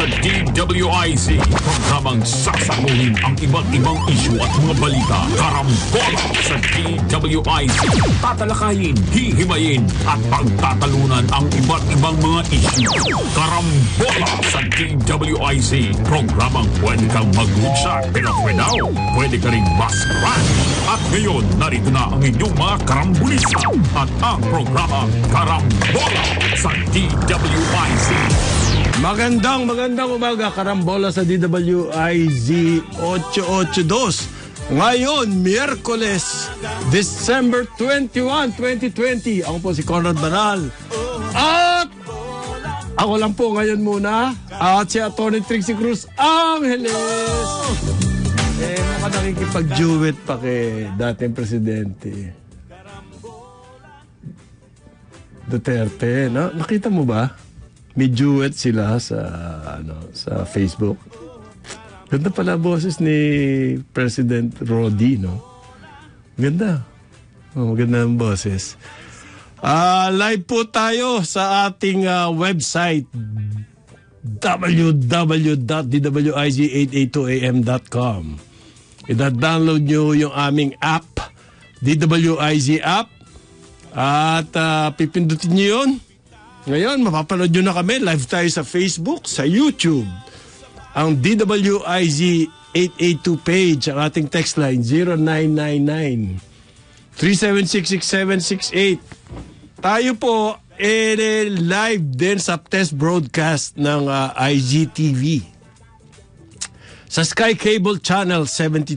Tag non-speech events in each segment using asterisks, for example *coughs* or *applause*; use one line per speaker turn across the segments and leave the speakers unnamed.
sa DWIZ. Programang sasakuhin ang iba't ibang isyu at mga balita. Karambol sa DWIZ. Tatalakayin, hihimayin at pagtatalunan ang iba't ibang mga isyu. Karambol sa DWIZ. Programang pwede kang maglutsa, pero pwede pwede ka rin maskran. At ngayon, narito na ang inyong mga karambulista at ang programa Karambola sa DWIZ. Magandang magandang umaga, karambola sa DWIZ 882. Ngayon, Miyerkules, December 21, 2020. Ako po si Conrad Banal. At ako lang po ngayon muna. At si Atty. Trixie Cruz Angeles. Eh, mukha nakikipag-duet pa kay dating presidente. Duterte, no? Nakita mo ba? may duet sila sa ano sa Facebook. Ganda pala boses ni President Rodi, no? Ganda. Oh, maganda ang boses. Uh, live po tayo sa ating uh, website www.dwig882am.com Ida-download nyo yung aming app, DWIZ app, at uh, pipindutin nyo yun. Ngayon, mapapanood nyo na kami. Live tayo sa Facebook, sa YouTube. Ang DWIZ 882 page, ang ating text line, 0999 3766768. Tayo po, eh, live din sa test broadcast ng uh, ah, IGTV. Sa Sky Cable Channel 72.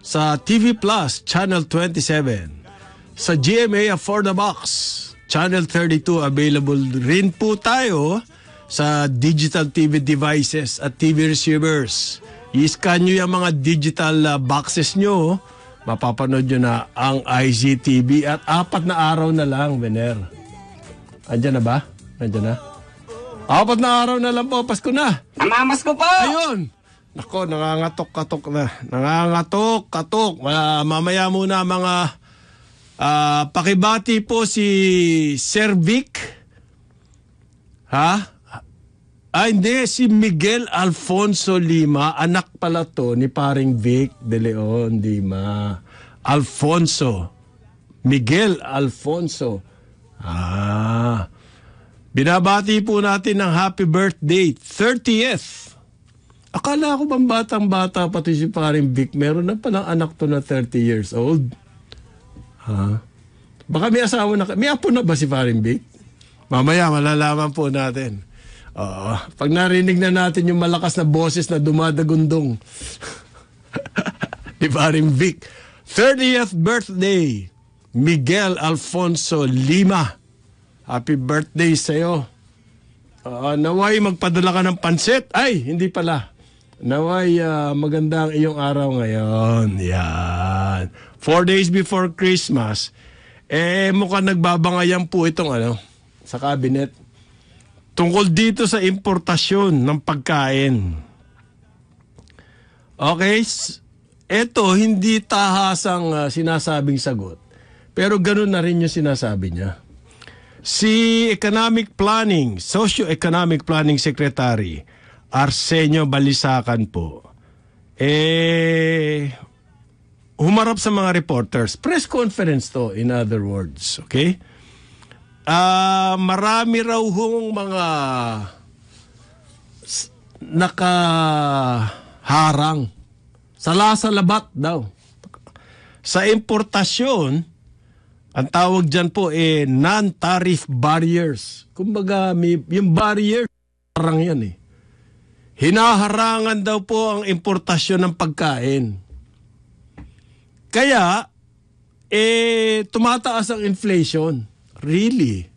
Sa TV Plus Channel 27. Sa GMA Afford the Box Channel 32 available rin po tayo sa digital TV devices at TV receivers. I-scan nyo yung mga digital uh, boxes nyo, mapapanood nyo na ang ICTV at apat na araw na lang, Vener. Andyan na ba? Andyan na? Apat na araw na lang po, Pasko na. Namamas ko po! Ayun! Nako, nangangatok-katok na. Nangangatok-katok. Uh, mamaya muna mga Uh, pakibati po si Sir Vic. Ha? Ay, ah, hindi. Si Miguel Alfonso Lima. Anak pala to ni paring Vic De Leon Lima. Alfonso. Miguel Alfonso. Ah. Binabati po natin ng happy birthday. 30th. Akala ko bang batang-bata pati si paring Vic. Meron na palang anak to na 30 years old. Ha? Baka may asawa na, may apo na ba si Farin Farimbit? Mamaya, malalaman po natin. Oo. Pag narinig na natin yung malakas na boses na dumadagundong *laughs* ni Farin Vic. 30th birthday, Miguel Alfonso Lima. Happy birthday sa'yo. Uh, naway magpadala ka ng pansit. Ay, hindi pala. Naway, uh, maganda ang iyong araw ngayon. Yan. Four days before Christmas, eh mukhang nagbabangayan po itong ano, sa cabinet. Tungkol dito sa importasyon ng pagkain. Okay, ito hindi tahasang uh, sinasabing sagot. Pero ganun na rin yung sinasabi niya. Si Economic Planning, Socio-Economic Planning Secretary, Arsenio Balisakan po, eh, humarap sa mga reporters. Press conference to, in other words. Okay? Uh, marami raw hong mga nakaharang sa lasa labat daw. Sa importasyon, ang tawag dyan po eh non-tariff barriers. Kumbaga, may, yung barrier, parang yan eh. Hinaharangan daw po ang importasyon ng pagkain. Kaya, eh, tumataas ang inflation. Really?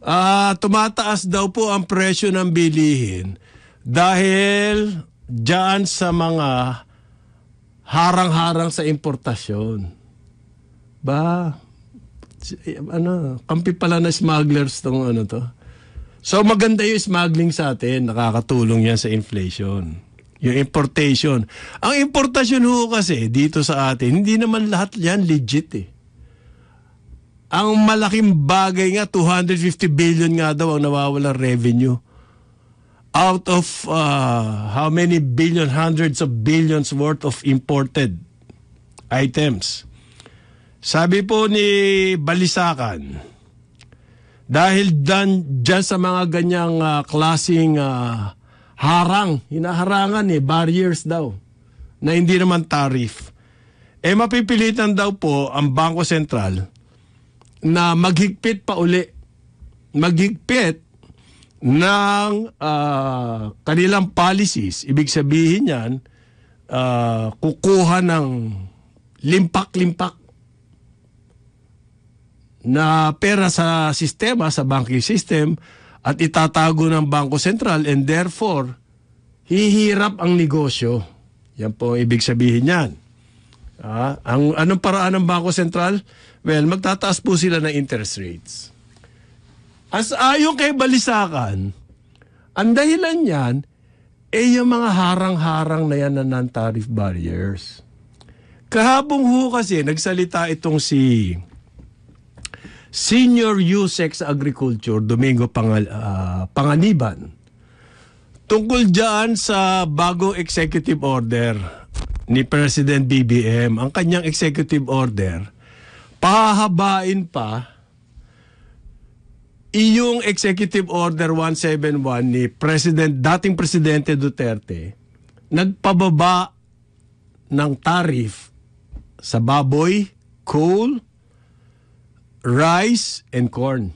Uh, tumataas daw po ang presyo ng bilihin dahil dyan sa mga harang-harang sa importasyon. Ba, ano, kampi pala na smugglers tong ano to. So maganda yung smuggling sa atin, nakakatulong yan sa inflation. Yung importation. Ang importasyon ho kasi dito sa atin, hindi naman lahat yan legit eh. Ang malaking bagay nga, 250 billion nga daw ang nawawalang revenue. Out of uh, how many billion, hundreds of billions worth of imported items. Sabi po ni Balisakan, dahil dan, dyan sa mga ganyang uh, klaseng uh, harang, hinaharangan eh, barriers daw, na hindi naman tariff. Eh mapipilitan daw po ang Bangko Sentral na maghigpit pa uli. Maghigpit ng uh, kanilang policies. Ibig sabihin yan, uh, kukuha ng limpak-limpak na pera sa sistema, sa banking system, at itatago ng Bangko Sentral and therefore, hihirap ang negosyo. Yan po ang ibig sabihin niyan. Ah, ang anong paraan ng Bangko Sentral? Well, magtataas po sila ng interest rates. As ayon kay Balisakan, ang dahilan niyan ay eh, yung mga harang-harang na yan na non-tariff barriers. Kahapon ho kasi nagsalita itong si Senior USEX Agriculture, Domingo Pangal, uh, Panganiban, tungkol dyan sa bagong executive order ni President BBM, ang kanyang executive order, pahabain pa iyong executive order 171 ni President, dating Presidente Duterte, nagpababa ng tarif sa baboy, coal, rice and corn.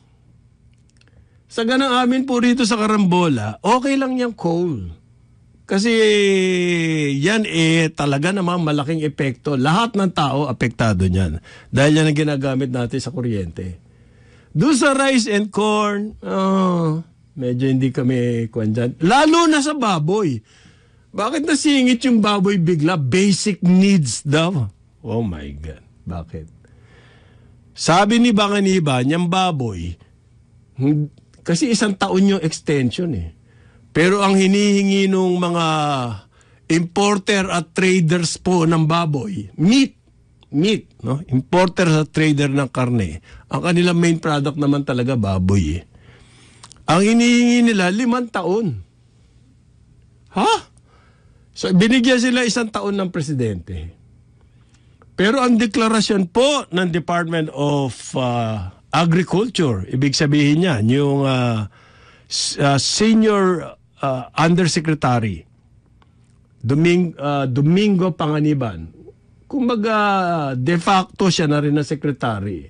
Sa ganang amin po rito sa Karambola, okay lang yung coal. Kasi yan eh talaga namang malaking epekto. Lahat ng tao apektado niyan. Dahil yan ang ginagamit natin sa kuryente. Doon sa rice and corn, oh, medyo hindi kami kwan dyan. Lalo na sa baboy. Bakit nasingit yung baboy bigla? Basic needs daw. Oh my God. Bakit? Sabi ni Banganiban, yung baboy, kasi isang taon yung extension eh. Pero ang hinihingi ng mga importer at traders po ng baboy, meat, meat, no? importer at trader ng karne, ang kanilang main product naman talaga baboy eh. Ang hinihingi nila, limang taon. Ha? So, binigyan sila isang taon ng presidente. Pero ang deklarasyon po ng Department of uh, Agriculture, ibig sabihin niya, yung uh, uh, senior uh, undersecretary, Doming, uh, Domingo Panganiban, kumbaga de facto siya na rin na secretary.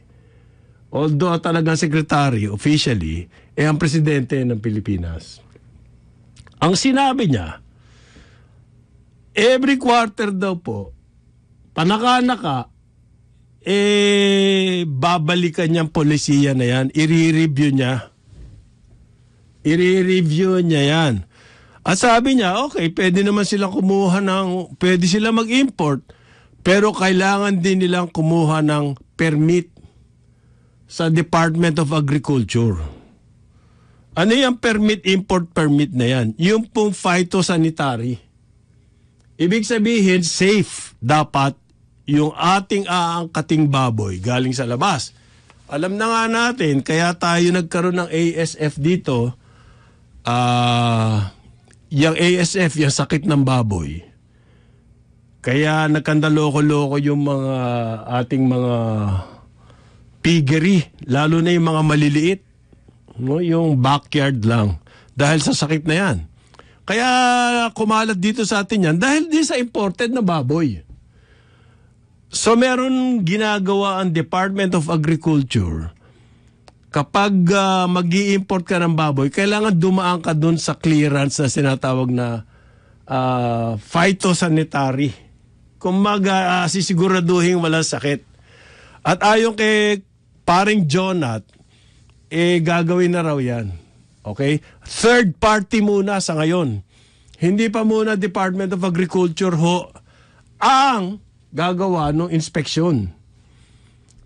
Although talagang secretary officially, eh ang presidente ng Pilipinas. Ang sinabi niya, every quarter daw po, panaka-naka, eh, babalikan niyang polisiya na yan. I-review niya. I-review niya yan. At sabi niya, okay, pwede naman sila kumuha ng, pwede sila mag-import, pero kailangan din nilang kumuha ng permit sa Department of Agriculture. Ano yung permit, import permit na yan? Yung pong phytosanitary. Ibig sabihin, safe dapat yung ating aangkating baboy galing sa labas. Alam na nga natin, kaya tayo nagkaroon ng ASF dito, uh, yung ASF, yung sakit ng baboy. Kaya nagkandaloko-loko yung mga ating mga piggery, lalo na yung mga maliliit, no? yung backyard lang, dahil sa sakit na yan. Kaya kumalat dito sa atin yan dahil di sa imported na baboy. So meron ginagawa ang Department of Agriculture. Kapag uh, ah, mag import ka ng baboy, kailangan dumaan ka doon sa clearance na sinatawag na uh, phytosanitary. Kung mag uh, sisiguraduhin walang sakit. At ayon kay paring Jonat, eh gagawin na raw yan. Okay? Third party muna sa ngayon. Hindi pa muna Department of Agriculture ho ang gagawa ng inspeksyon.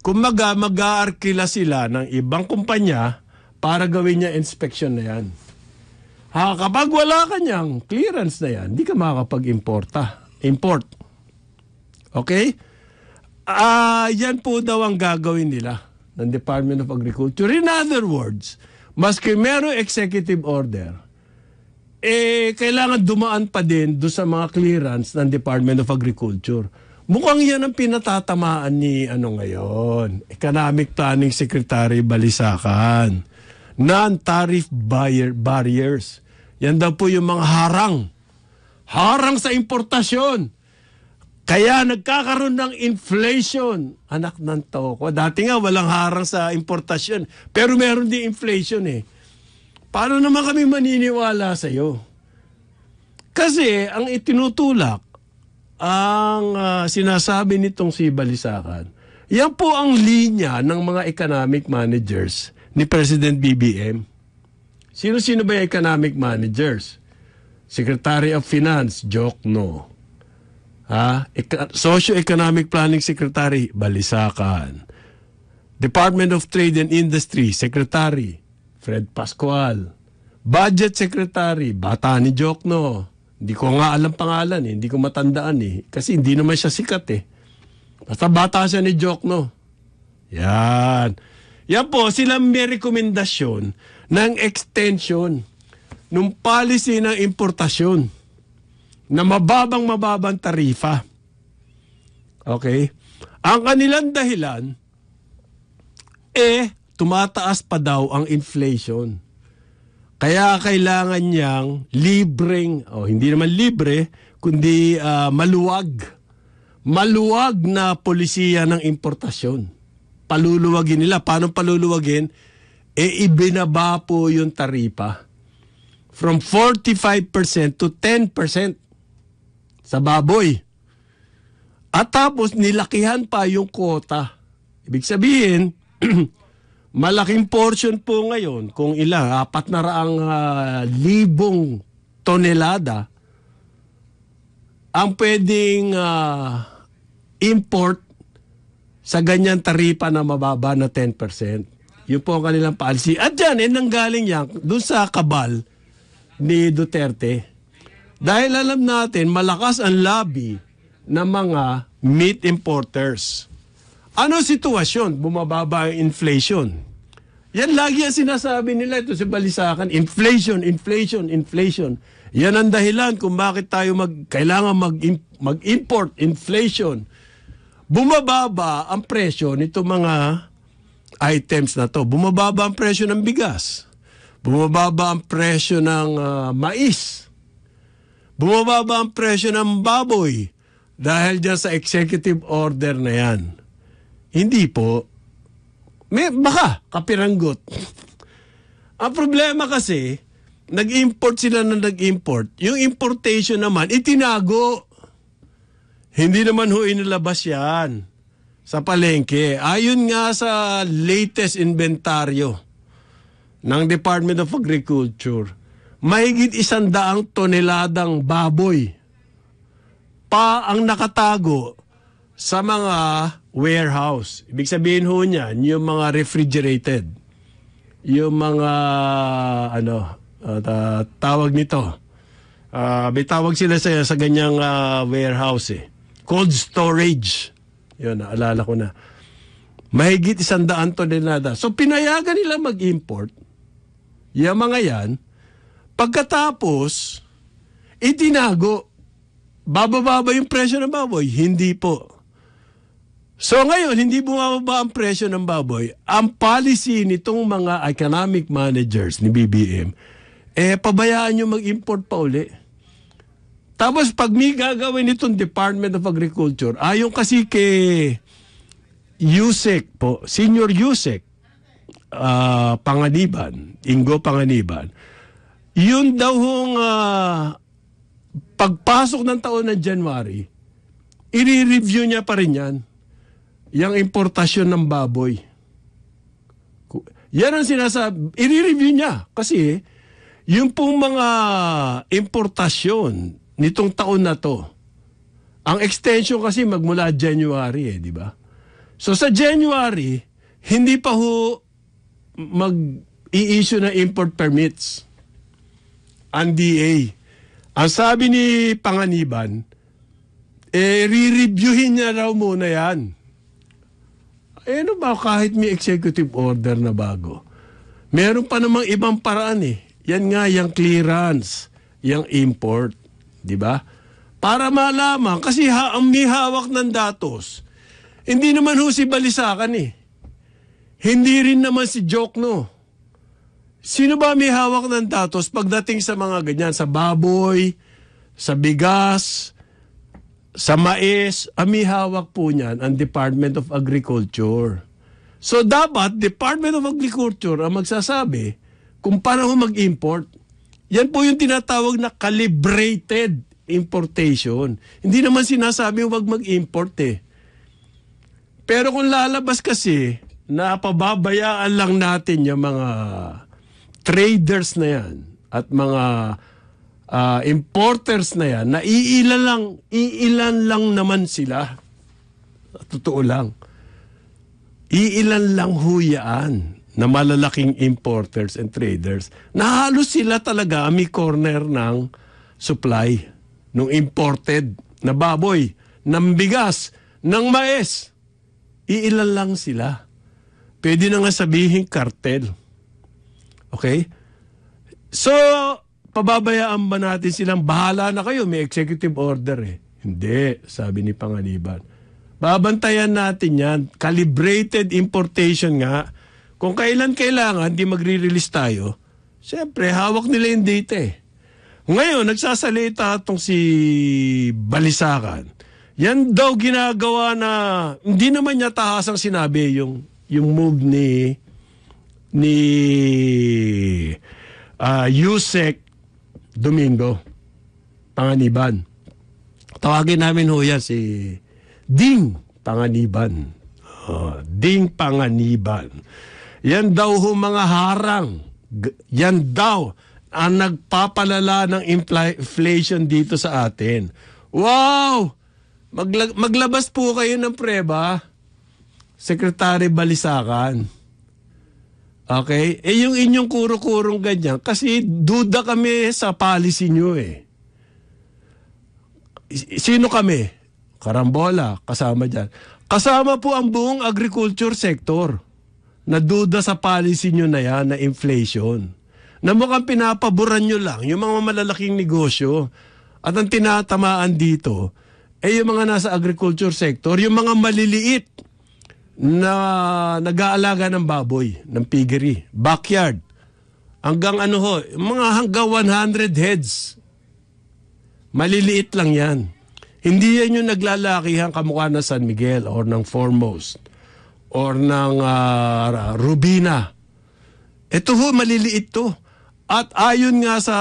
Kumaga, mag-aarkila sila ng ibang kumpanya para gawin niya inspeksyon na yan. Ha, kapag wala ka niyang clearance na yan, di ka makakapag-importa. Import. Okay? Ah, uh, yan po daw ang gagawin nila ng Department of Agriculture. In other words, maski meron executive order, eh, kailangan dumaan pa din do sa mga clearance ng Department of Agriculture. Mukhang yan ang pinatatamaan ni ano ngayon, Economic Planning Secretary Balisakan. Non-tariff buyer barriers. Yan daw po yung mga harang. Harang sa importasyon. Kaya nagkakaroon ng inflation. Anak ng tao Dati nga walang harang sa importasyon. Pero meron din inflation eh. Paano naman kami maniniwala sa iyo? Kasi ang itinutulak ang uh, sinasabi nitong si Balisakan, yan po ang linya ng mga economic managers ni President BBM. Sino-sino ba yung economic managers? Secretary of Finance, joke no. Ha? Socio-Economic Planning Secretary, Balisakan. Department of Trade and Industry, Secretary, Fred Pascual. Budget Secretary, bata ni Jokno. Hindi ko nga alam pangalan eh. Hindi ko matandaan eh. Kasi hindi naman siya sikat eh. Basta bata siya ni Jokno. Yan. Yan po, sila may rekomendasyon ng extension ng policy ng importasyon na mababang mababang tarifa. Okay? Ang kanilang dahilan, eh, tumataas pa daw ang inflation. Kaya kailangan niyang libreng, o oh, hindi naman libre, kundi uh, maluwag. Maluwag na polisiya ng importasyon. Paluluwagin nila. Paano paluluwagin? E ibinaba po yung taripa. From 45% to 10% sa baboy. At tapos nilakihan pa yung quota. Ibig sabihin, *clears throat* Malaking portion po ngayon, kung ilang, apat na raang uh, libong tonelada, ang pwedeng uh, import sa ganyan taripa na mababa na 10%. Yun po ang kanilang policy. At dyan, eh, nanggaling yan, doon sa kabal ni Duterte. Dahil alam natin, malakas ang lobby ng mga meat importers. Ano sitwasyon? Bumababa ang inflation. Yan lagi ang sinasabi nila ito si Balisakan. Inflation, inflation, inflation. Yan ang dahilan kung bakit tayo mag, kailangan mag, mag-import inflation. Bumababa ang presyo nito mga items na to. Bumababa ang presyo ng bigas. Bumababa ang presyo ng uh, mais. Bumababa ang presyo ng baboy dahil dyan sa executive order na yan. Hindi po. May, baka, kapiranggot. Ang problema kasi, nag-import sila na nag-import. Yung importation naman, itinago. Hindi naman ho inilabas yan sa palengke. Ayun nga sa latest inventaryo ng Department of Agriculture, mahigit isang daang toneladang baboy pa ang nakatago sa mga warehouse. Ibig sabihin ho niya, yung mga refrigerated, yung mga ano, uh, tawag nito. Uh, may tawag sila sa, sa ganyang uh, warehouse eh. Cold storage. Yun, naalala ko na. Mahigit isang daan tonelada. So pinayagan nila mag-import yung mga yan. Pagkatapos, itinago. Bababa ba yung presyo ng baboy? Hindi po So ngayon, hindi bumababa ang presyo ng baboy. Ang policy nitong mga economic managers ni BBM, eh pabayaan nyo mag-import pa uli. Tapos pag may gagawin itong Department of Agriculture, ayon kasi kay Yusek po, Senior Yusek, uh, Panganiban, Ingo Panganiban, yun daw hong uh, ah, pagpasok ng taon ng January, i-review niya pa rin yan yung importasyon ng baboy. Yan ang sinasabi, i-review niya kasi yung pong mga importasyon nitong taon na to, ang extension kasi magmula January eh, di ba? So sa January, hindi pa ho mag-i-issue ng import permits ang DA. Ang sabi ni Panganiban, eh, re-reviewin niya raw muna yan. Eh ano ba kahit may executive order na bago? Meron pa namang ibang paraan eh. Yan nga yung clearance, yung import, 'di ba? Para malaman kasi ha ang may hawak ng datos. Hindi naman ho si Balisakan eh. Hindi rin naman si Jokno. Sino ba may hawak ng datos pagdating sa mga ganyan? Sa baboy, sa bigas, sa mais, amihawak po niyan ang Department of Agriculture. So dapat, Department of Agriculture ang magsasabi kung paano mag-import. Yan po yung tinatawag na calibrated importation. Hindi naman sinasabi huwag mag-import eh. Pero kung lalabas kasi, napababayaan lang natin yung mga traders na yan at mga uh, importers na yan, na iilan lang, iilan lang naman sila. Totoo lang. Iilan lang huyaan na malalaking importers and traders na halos sila talaga may corner ng supply ng imported na baboy, ng bigas, ng maes. Iilan lang sila. Pwede na nga sabihin kartel. Okay? So, pababayaan ba natin silang bahala na kayo, may executive order eh. Hindi, sabi ni Pangaliban. Babantayan natin yan. Calibrated importation nga. Kung kailan kailangan, di magre-release tayo. Siyempre, hawak nila yung data eh. Ngayon, nagsasalita itong si Balisakan. Yan daw ginagawa na hindi naman niya tahasang sinabi yung yung move ni ni uh, ah, USEC Domingo, Panganiban. Tawagin namin ho yan si Ding Panganiban. Oh, Ding Panganiban. Yan daw ho mga harang. Yan daw ang nagpapalala ng inflation dito sa atin. Wow! Magla- maglabas po kayo ng preba, Secretary Balisakan. Okay? Eh yung inyong kuro-kurong ganyan, kasi duda kami sa policy nyo eh. Sino kami? Karambola, kasama dyan. Kasama po ang buong agriculture sector na duda sa policy nyo na yan, na inflation. Na mukhang pinapaboran nyo lang yung mga malalaking negosyo. At ang tinatamaan dito, eh yung mga nasa agriculture sector, yung mga maliliit na nag-aalaga ng baboy, ng piggery, backyard. Hanggang ano ho, mga hanggang 100 heads. Maliliit lang yan. Hindi yan yung naglalakihan kamukha ng San Miguel or ng Foremost or ng uh, Rubina. Ito ho, maliliit to. At ayon nga sa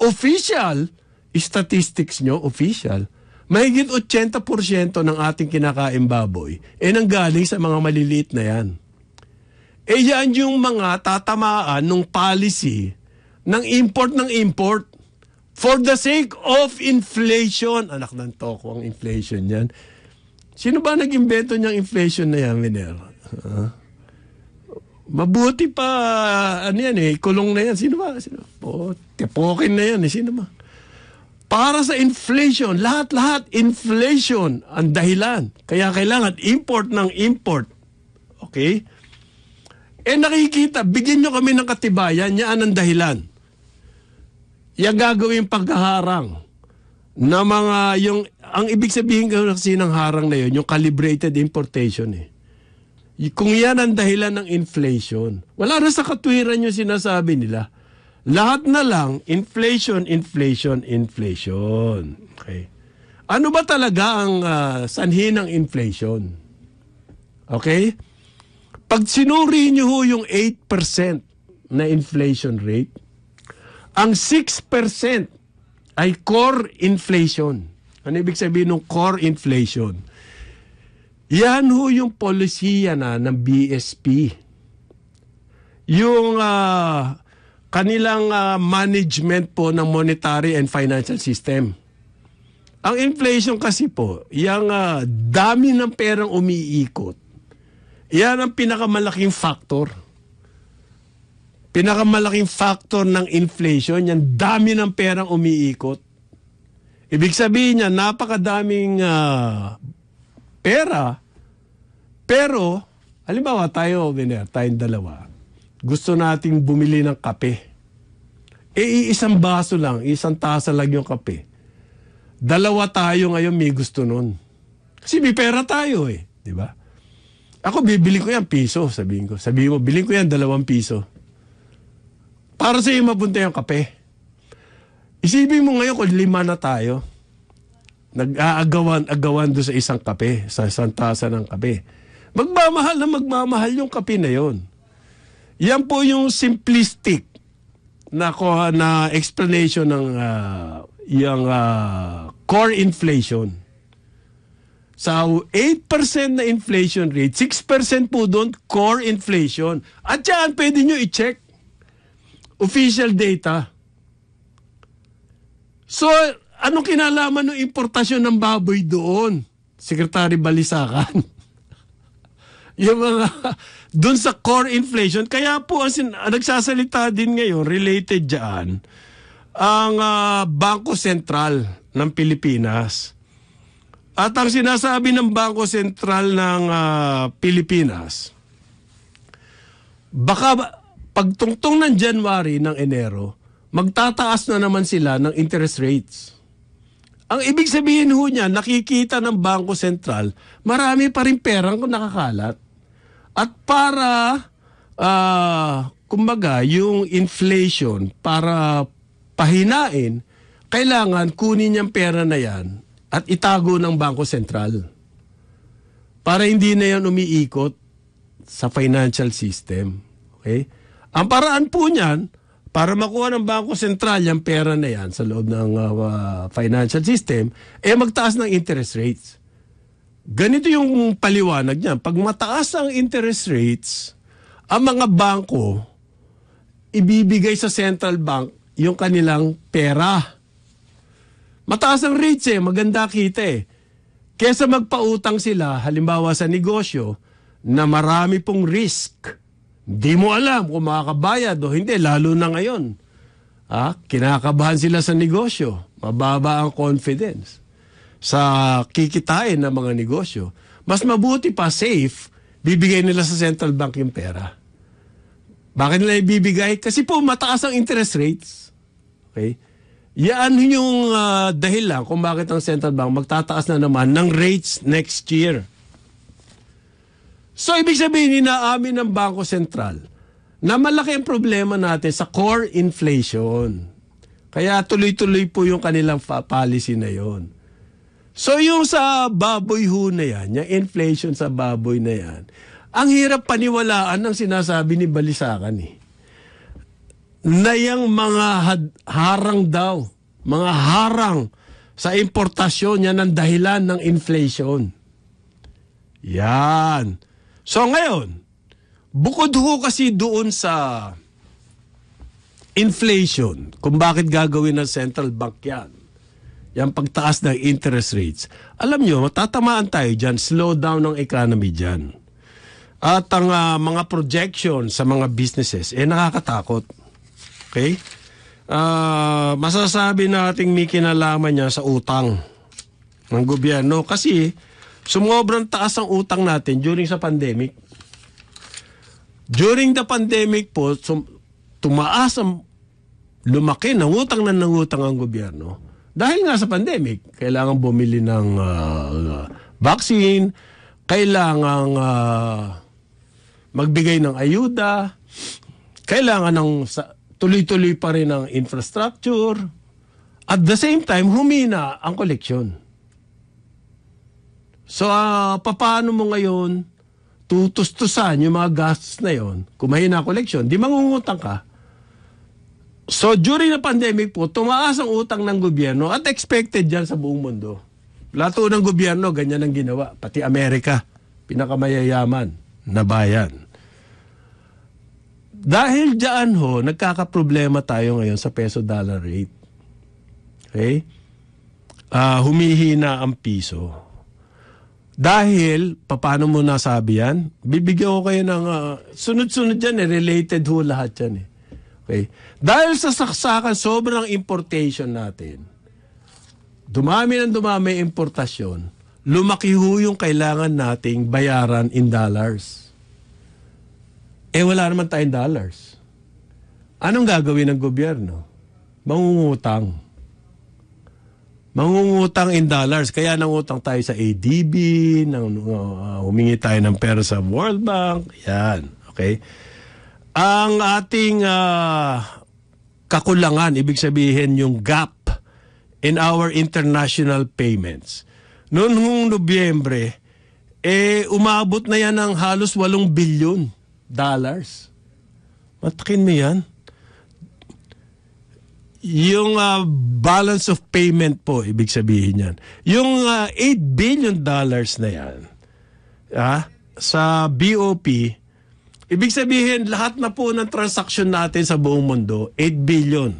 official, statistics nyo, official, Mahigit 80% ng ating kinakain baboy eh nanggaling sa mga maliliit na yan. Eh yan yung mga tatamaan ng policy ng import ng import for the sake of inflation. Anak ng toko ang inflation yan. Sino ba nag-imbento niyang inflation na yan, Miner? Uh, mabuti pa, ano yan eh, kulong na yan. Sino ba? Sino? Po, tipokin na yan eh. Sino ba? para sa inflation, lahat-lahat inflation ang dahilan. Kaya kailangan import ng import. Okay? Eh nakikita, bigyan nyo kami ng katibayan, yan ang dahilan. Yan gagawin pagkaharang na mga yung ang ibig sabihin kasi ng harang na yun, yung calibrated importation eh. Kung yan ang dahilan ng inflation, wala na sa katwiran yung sinasabi nila. Lahat na lang, inflation, inflation, inflation. Okay. Ano ba talaga ang uh, sanhi ng inflation? Okay? Pag sinuri niyo ho yung 8% na inflation rate, ang 6% ay core inflation. Ano ibig sabihin ng core inflation? Yan ho yung polisiya na ng BSP. Yung uh, kanilang uh, management po ng monetary and financial system. Ang inflation kasi po, yung uh, ah, dami ng perang umiikot, yan ang pinakamalaking factor. Pinakamalaking factor ng inflation, yung dami ng perang umiikot. Ibig sabihin niya, napakadaming uh, pera, pero, halimbawa tayo, Biner, tayong dalawa, gusto nating bumili ng kape. E isang baso lang, isang tasa lang yung kape. Dalawa tayo ngayon may gusto nun. Kasi may pera tayo eh, di ba? Ako, bibili ko yan piso, sabihin ko. Sabihin mo, bilhin ko yan dalawang piso. Para sa'yo mabunta yung kape. Isipin mo ngayon kung lima na tayo. Nag-aagawan-agawan doon sa isang kape, sa isang tasa ng kape. Magmamahal na magmamahal yung kape na yon. Yan po yung simplistic na, na explanation ng uh, yung uh, core inflation. so, 8% na inflation rate, 6% po doon core inflation. At yan, pwede nyo i-check official data. So, anong kinalaman ng importasyon ng baboy doon? Secretary Balisakan. *laughs* yung mga *laughs* dun sa core inflation. Kaya po ang sin- nagsasalita din ngayon related diyan ang uh, ah, Bangko Sentral ng Pilipinas. At ang sinasabi ng Bangko Sentral ng uh, Pilipinas, baka pagtungtong ng January ng Enero, magtataas na naman sila ng interest rates. Ang ibig sabihin ho niya, nakikita ng Bangko Sentral, marami pa rin perang kung nakakalat. At para, uh, kumbaga, yung inflation, para pahinain, kailangan kunin niyang pera na yan at itago ng Bangko Sentral. Para hindi na yan umiikot sa financial system. Okay? Ang paraan po niyan, para makuha ng Bangko Sentral yung pera na yan sa loob ng uh, financial system, eh magtaas ng interest rates. Ganito yung paliwanag niya. Pag mataas ang interest rates, ang mga bangko ibibigay sa central bank yung kanilang pera. Mataas ang rates eh, maganda kita eh. Kesa magpautang sila, halimbawa sa negosyo, na marami pong risk. Hindi mo alam kung makakabayad o hindi, lalo na ngayon. Ah, kinakabahan sila sa negosyo. Mababa ang confidence sa kikitain ng mga negosyo. Mas mabuti pa, safe, bibigay nila sa central bank yung pera. Bakit nila ibibigay? Kasi po, mataas ang interest rates. Okay? Yan yung uh, dahilan kung bakit ang central bank magtataas na naman ng rates next year. So, ibig sabihin, inaamin ng Bangko Sentral na malaki ang problema natin sa core inflation. Kaya tuloy-tuloy po yung kanilang policy na yon. So yung sa baboy ho na yan, yung inflation sa baboy na yan, ang hirap paniwalaan ng sinasabi ni Balisakan eh. Na yung mga had, harang daw, mga harang sa importasyon yan ang dahilan ng inflation. Yan. So ngayon, bukod ho kasi doon sa inflation, kung bakit gagawin ng central bank yan yung pagtaas ng interest rates, alam nyo, matatamaan tayo dyan, slow down ng economy dyan. At ang uh, mga projection sa mga businesses, eh nakakatakot. Okay? Uh, masasabi na nating may kinalaman niya sa utang ng gobyerno kasi sumobrang taas ang utang natin during sa pandemic. During the pandemic po, sum- tumaas ang lumaki ng utang na nangutang ang gobyerno dahil nga sa pandemic, kailangan bumili ng uh, vaccine, kailangan uh, ah, magbigay ng ayuda, kailangan ng tuloy-tuloy pa rin ang infrastructure. At the same time, humina ang koleksyon. So, uh, paano mo ngayon tutustusan yung mga gastos na yon kung mahina koleksyon? Di mangungutang ka. So during the pandemic po, tumaas ang utang ng gobyerno at expected yan sa buong mundo. Lahat ng gobyerno, ganyan ang ginawa. Pati Amerika, pinakamayayaman na bayan. Dahil dyan ho, nagkakaproblema tayo ngayon sa peso-dollar rate. Okay? Uh, humihina ang piso. Dahil, paano mo nasabi yan? Bibigyan ko kayo ng... Uh, sunod-sunod yan eh, related ho lahat yan eh. Okay? Dahil sa saksakan, sobrang importation natin. Dumami ng dumami importasyon. Lumaki ho yung kailangan nating bayaran in dollars. Eh wala naman tayong dollars. Anong gagawin ng gobyerno? Mangungutang. Mangungutang in dollars. Kaya nangutang tayo sa ADB, nang, uh, humingi tayo ng pera sa World Bank. Yan. Okay? ang ating uh, kakulangan, ibig sabihin yung gap in our international payments. Noong Nobyembre, eh umabot na yan ng halos 8 billion dollars. Matakin mo yan. Yung uh, balance of payment po, ibig sabihin yan. Yung uh, ah, 8 billion dollars na yan, ah, sa BOP, Ibig sabihin, lahat na po ng transaction natin sa buong mundo, 8 billion.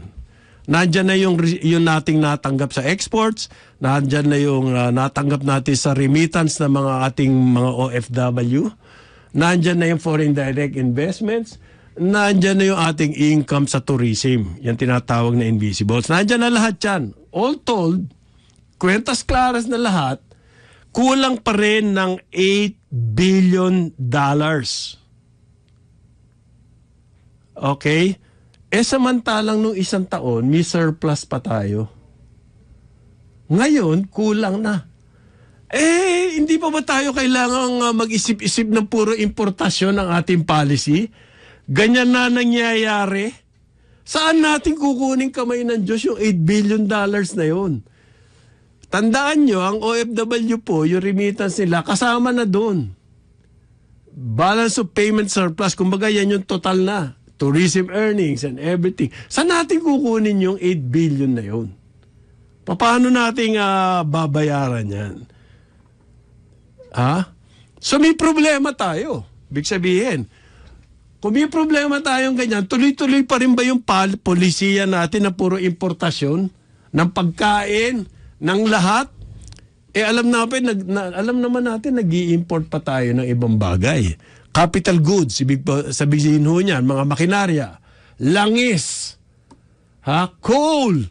Nandiyan na yung, yung nating natanggap sa exports, nandiyan na yung uh, natanggap natin sa remittance ng mga ating mga OFW, nandiyan na yung foreign direct investments, nandiyan na yung ating income sa tourism, yung tinatawag na invisibles. Nandiyan na lahat yan. All told, kwentas claras na lahat, kulang pa rin ng 8 billion dollars Okay? E samantalang nung isang taon, may surplus pa tayo. Ngayon, kulang na. Eh, hindi pa ba tayo kailangang ah, mag-isip-isip ng puro importasyon ng ating policy? Ganyan na nangyayari. Saan natin kukunin kamay ng Diyos yung 8 billion dollars na yon? Tandaan nyo, ang OFW po, yung remittance nila, kasama na doon. Balance of payment surplus, kumbaga yan yung total na tourism earnings and everything. Saan natin kukunin yung 8 billion na yun? Paano natin uh, babayaran yan? Ha? So may problema tayo. Big sabihin, kung may problema tayong ganyan, tuloy-tuloy pa rin ba yung pal- polisiya natin na puro importasyon ng pagkain, ng lahat? Eh alam natin, nag, na, alam naman natin nag-i-import pa tayo ng ibang bagay capital goods, sabihin ho niyan, mga makinarya, langis, ha, coal,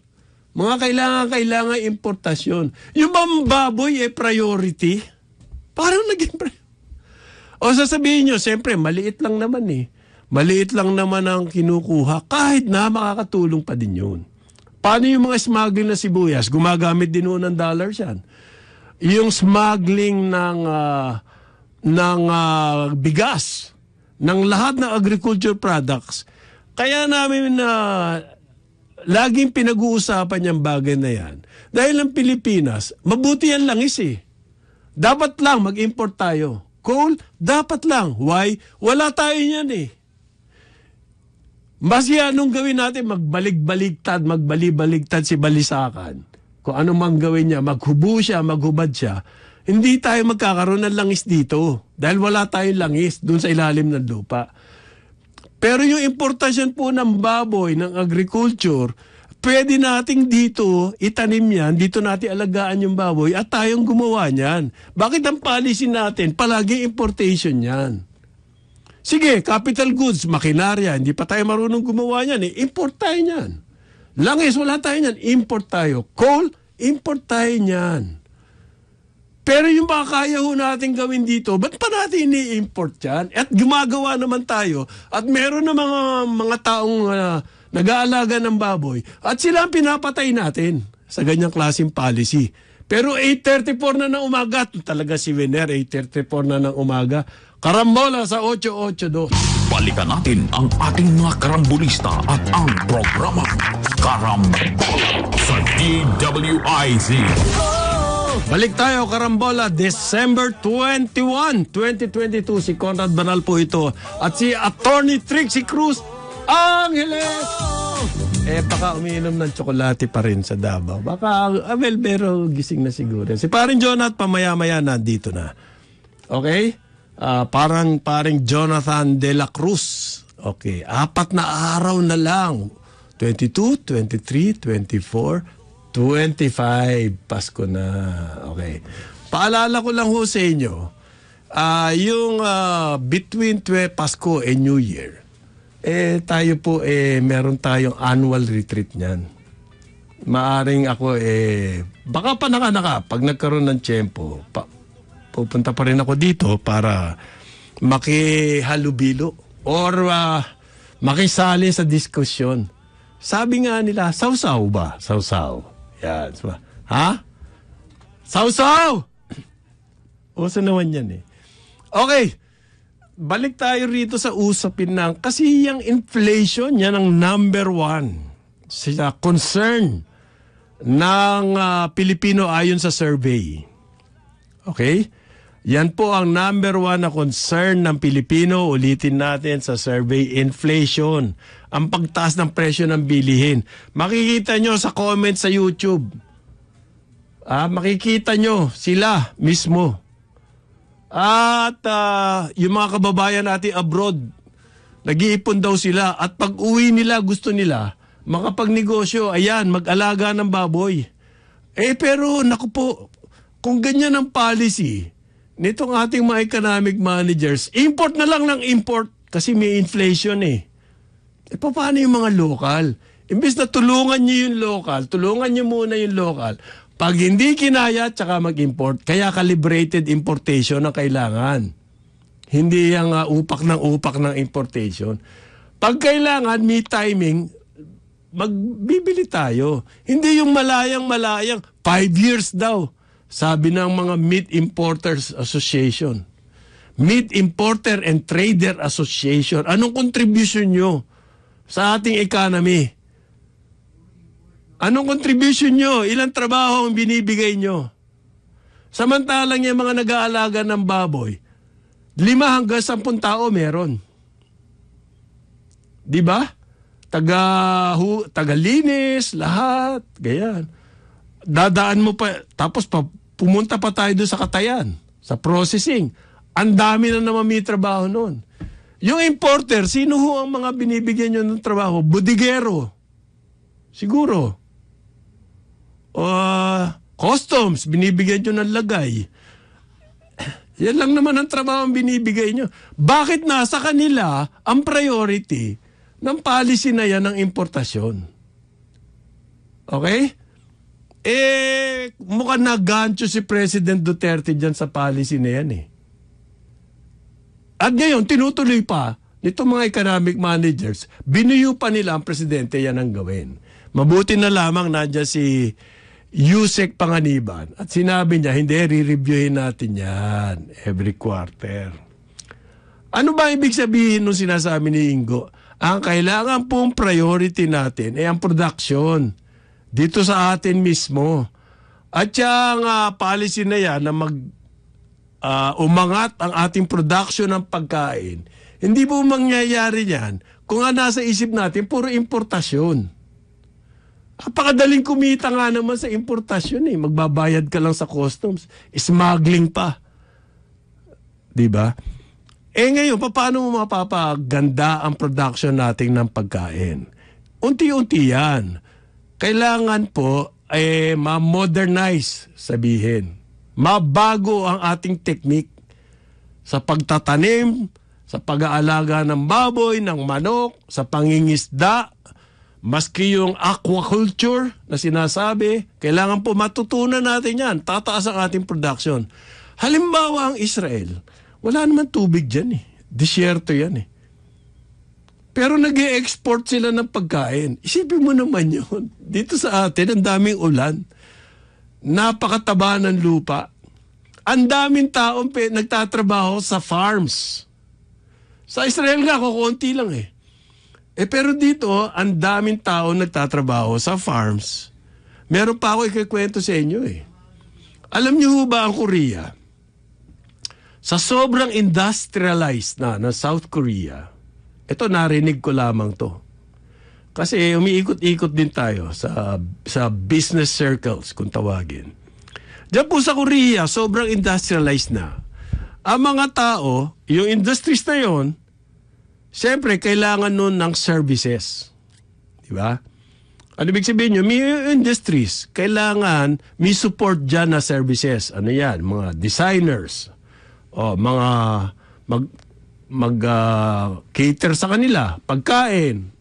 mga kailangan-kailangan importasyon. Yung bang baboy eh priority? Parang naging priority. O sasabihin nyo, siyempre, maliit lang naman eh. Maliit lang naman ang kinukuha. Kahit na, makakatulong pa din yun. Paano yung mga smuggling na sibuyas? Gumagamit din noon ng dollars yan. Yung smuggling ng uh, ng uh, bigas ng lahat ng agriculture products. Kaya namin na uh, laging pinag-uusapan yung bagay na yan. Dahil ang Pilipinas, mabuti yan langis eh. Dapat lang mag-import tayo. Coal, dapat lang. Why? Wala tayo niyan eh. Masya anong gawin natin? Magbalik-baligtad, magbali-baligtad si Balisakan. Kung ano mang gawin niya, maghubo siya, maghubad siya hindi tayo magkakaroon ng langis dito dahil wala tayong langis doon sa ilalim ng lupa. Pero yung importasyon po ng baboy, ng agriculture, pwede nating dito itanim yan, dito natin alagaan yung baboy at tayong gumawa niyan. Bakit ang policy natin, palagi importation yan? Sige, capital goods, makinarya, hindi pa tayo marunong gumawa niyan. Eh. Import tayo niyan. Langis, wala tayo niyan. Import tayo. Coal, import tayo niyan. Pero yung mga kaya ho natin gawin dito, ba't pa natin ini-import yan? At gumagawa naman tayo. At meron na mga, mga taong uh, nag-aalaga ng baboy. At sila ang pinapatay natin sa ganyang klaseng policy. Pero 8.34 na ng umaga, talaga si Vener, 8.34 na ng umaga. Karambola sa 882. Balikan natin ang ating mga karambolista at ang programa Karambola sa DWIZ. Oh! Balik tayo, Karambola, December 21, 2022. Si Conrad Banal po ito. At si Attorney Trixie Cruz Angeles! Eh, baka umiinom ng tsokolate pa rin sa Davao. Baka, ah, well, pero gising na siguro. Si paring Jonathan, pamaya-maya na, dito na. Okay? Uh, parang paring Jonathan de la Cruz. Okay, apat na araw na lang. 22, 23, 24, 25, Pasko na. Okay. Paalala ko lang ho sa inyo, uh, yung uh, between twe Pasko and New Year, eh tayo po eh meron tayong annual retreat niyan. Maaring ako eh baka pa naka pag nagkaroon ng tiyempo, pa, pupunta pa rin ako dito para makihalubilo or uh, makisali sa diskusyon. Sabi nga nila, sausaw ba? Sausaw. Yan. So, ha? Sausaw! Uso naman yan eh. Okay. Balik tayo rito sa usapin ng, kasi yung inflation, yan ang number one siya concern ng uh, Pilipino ayon sa survey. Okay? Yan po ang number one na concern ng Pilipino. Ulitin natin sa survey, inflation. Ang pagtaas ng presyo ng bilihin. Makikita nyo sa comment sa YouTube. Ah, makikita nyo sila mismo. At uh, yung mga kababayan natin abroad, nag-iipon daw sila. At pag uwi nila, gusto nila, makapagnegosyo, ayan, mag-alaga ng baboy. Eh pero, naku po, kung ganyan ang policy, nitong ating mga economic managers, import na lang ng import kasi may inflation eh. E paano yung mga local? Imbis na tulungan nyo yung local, tulungan nyo muna yung local. Pag hindi kinaya, tsaka mag-import. Kaya calibrated importation ang kailangan. Hindi yung uh, ah, upak ng upak ng importation. Pag kailangan, may timing, magbibili tayo. Hindi yung malayang-malayang, five years daw. Sabi ng mga Meat Importers Association. Meat Importer and Trader Association. Anong contribution nyo sa ating economy? Anong contribution nyo? Ilang trabaho ang binibigay nyo? Samantalang yung mga nag-aalaga ng baboy, lima hanggang sampung tao meron. Di ba? Taga, hu, taga linis, lahat, ganyan. Dadaan mo pa, tapos pa, Pumunta pa tayo doon sa katayan, sa processing. Ang dami na naman may trabaho noon. Yung importer, sino ho ang mga binibigyan nyo ng trabaho? Budigero. Siguro. Uh, customs, binibigyan nyo ng lagay. *coughs* Yan lang naman ang trabaho ang binibigay nyo. Bakit nasa kanila ang priority ng policy na yan ng importasyon? Okay? Eh, mukhang nagancho si President Duterte dyan sa policy na yan eh. At ngayon, tinutuloy pa nito mga economic managers, binuyo pa nila ang presidente yan ang gawin. Mabuti na lamang nandiyan si Yusek Panganiban at sinabi niya, hindi, re-reviewin natin yan every quarter. Ano ba ibig sabihin nung sinasabi ni Ingo? Ang kailangan pong priority natin ay ang production dito sa atin mismo. At yung uh, policy na yan na mag uh, umangat ang ating production ng pagkain, hindi po mangyayari yan kung nga nasa isip natin puro importasyon. Napakadaling kumita nga naman sa importasyon eh. Magbabayad ka lang sa customs. Smuggling pa. 'Di ba? Eh ngayon, paano mo mapapaganda ang production natin ng pagkain? Unti-unti yan kailangan po eh, ma-modernize sabihin. Mabago ang ating technique sa pagtatanim, sa pag-aalaga ng baboy, ng manok, sa pangingisda, maski yung aquaculture na sinasabi, kailangan po matutunan natin yan. Tataas ang ating production. Halimbawa ang Israel, wala naman tubig dyan eh. Disyerto yan eh. Pero nag export sila ng pagkain. Isipin mo naman yun. Dito sa atin, ang daming ulan. Napakataba ng lupa. Ang daming taong nagtatrabaho sa farms. Sa Israel nga, kukunti lang eh. Eh pero dito, ang daming tao nagtatrabaho sa farms. Meron pa ako ikikwento sa inyo eh. Alam niyo ba ang Korea? Sa sobrang industrialized na ng South Korea, ito narinig ko lamang to. Kasi umiikot-ikot din tayo sa sa business circles kung tawagin. Diyan po sa Korea, sobrang industrialized na. Ang mga tao, yung industries na yon, siyempre kailangan nun ng services. Di ba? Ano ibig sabihin nyo? May industries. Kailangan may support dyan na services. Ano yan? Mga designers. O, mga mag mag-cater ah, uh, sa kanila, pagkain,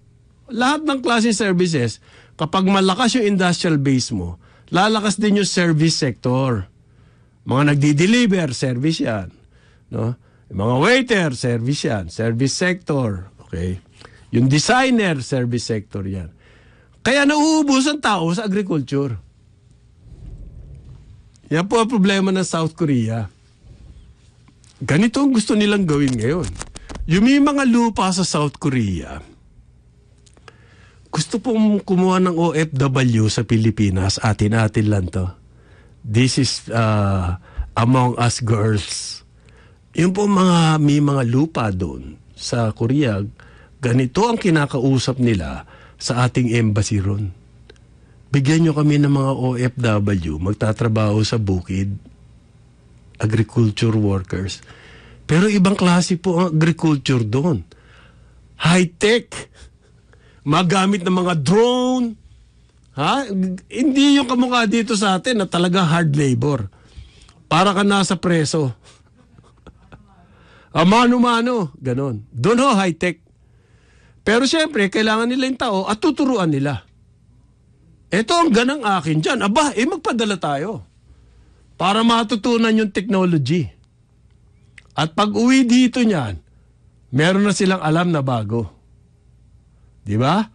lahat ng klase services, kapag malakas yung industrial base mo, lalakas din yung service sector. Mga nagdi-deliver, service yan. No? mga waiter, service yan. Service sector. Okay? Yung designer, service sector yan. Kaya nauubos ang tao sa agriculture. Yan po ang problema ng South Korea. Ganito ang gusto nilang gawin ngayon. Yung may mga lupa sa South Korea, gusto pong kumuha ng OFW sa Pilipinas, atin-atin lang to. This is uh, among us girls. Yun po mga may mga lupa doon sa Korea, ganito ang kinakausap nila sa ating embassy ron. Bigyan nyo kami ng mga OFW, magtatrabaho sa bukid agriculture workers. Pero ibang klase po ang agriculture doon. High-tech. Magamit ng mga drone. Ha? Hindi yung kamukha dito sa atin na talaga hard labor. Para ka nasa preso. Amano-mano. *laughs* Ah, Ganon. Doon ho, high-tech. Pero siyempre, kailangan nila yung tao at tuturuan nila. Ito ang ganang akin dyan. Aba, eh magpadala tayo para matutunan yung technology. At pag uwi dito niyan, meron na silang alam na bago. Di ba?